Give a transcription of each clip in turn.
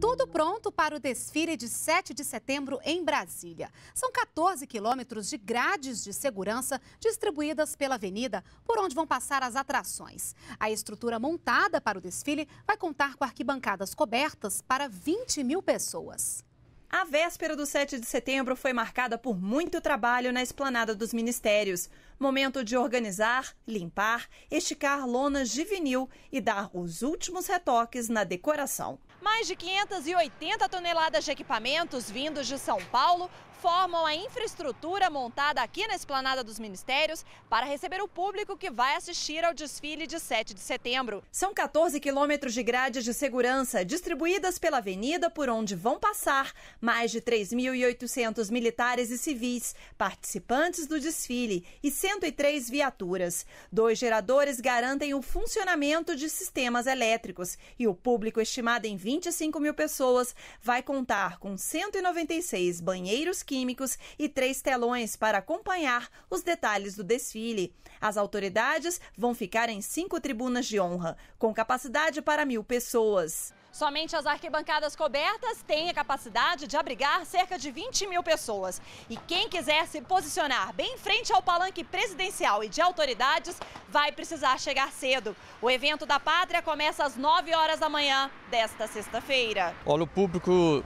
Tudo pronto para o desfile de 7 de setembro em Brasília. São 14 quilômetros de grades de segurança distribuídas pela avenida, por onde vão passar as atrações. A estrutura montada para o desfile vai contar com arquibancadas cobertas para 20 mil pessoas. A véspera do 7 de setembro foi marcada por muito trabalho na esplanada dos ministérios. Momento de organizar, limpar, esticar lonas de vinil e dar os últimos retoques na decoração. Mais de 580 toneladas de equipamentos vindos de São Paulo formam a infraestrutura montada aqui na Esplanada dos Ministérios para receber o público que vai assistir ao desfile de 7 de setembro. São 14 quilômetros de grades de segurança distribuídas pela avenida por onde vão passar mais de 3.800 militares e civis, participantes do desfile e 103 viaturas. Dois geradores garantem o funcionamento de sistemas elétricos e o público estimado em 20 25 mil pessoas, vai contar com 196 banheiros químicos e três telões para acompanhar os detalhes do desfile. As autoridades vão ficar em cinco tribunas de honra, com capacidade para mil pessoas. Somente as arquibancadas cobertas têm a capacidade de abrigar cerca de 20 mil pessoas. E quem quiser se posicionar bem em frente ao palanque presidencial e de autoridades, vai precisar chegar cedo. O evento da Pátria começa às 9 horas da manhã desta sexta-feira. Olha, o público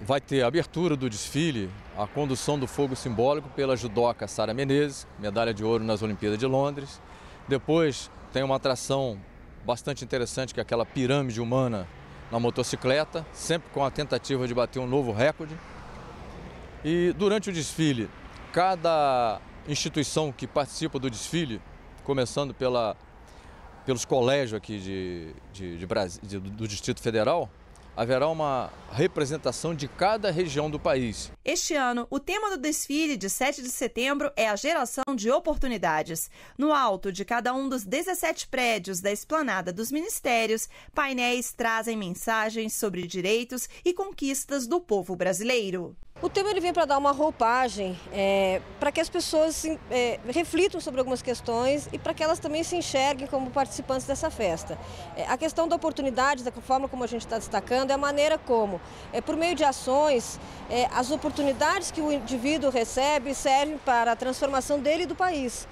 vai ter a abertura do desfile, a condução do fogo simbólico pela judoca Sara Menezes, medalha de ouro nas Olimpíadas de Londres. Depois tem uma atração bastante interessante, que é aquela pirâmide humana na motocicleta, sempre com a tentativa de bater um novo recorde. E durante o desfile, cada instituição que participa do desfile, começando pela, pelos colégios aqui de, de, de do Distrito Federal, haverá uma representação de cada região do país. Este ano, o tema do desfile de 7 de setembro é a geração de oportunidades. No alto de cada um dos 17 prédios da esplanada dos ministérios, painéis trazem mensagens sobre direitos e conquistas do povo brasileiro. O tema ele vem para dar uma roupagem, é, para que as pessoas é, reflitam sobre algumas questões e para que elas também se enxerguem como participantes dessa festa. É, a questão da oportunidade, da forma como a gente está destacando, é a maneira como, é, por meio de ações, é, as oportunidades que o indivíduo recebe servem para a transformação dele e do país.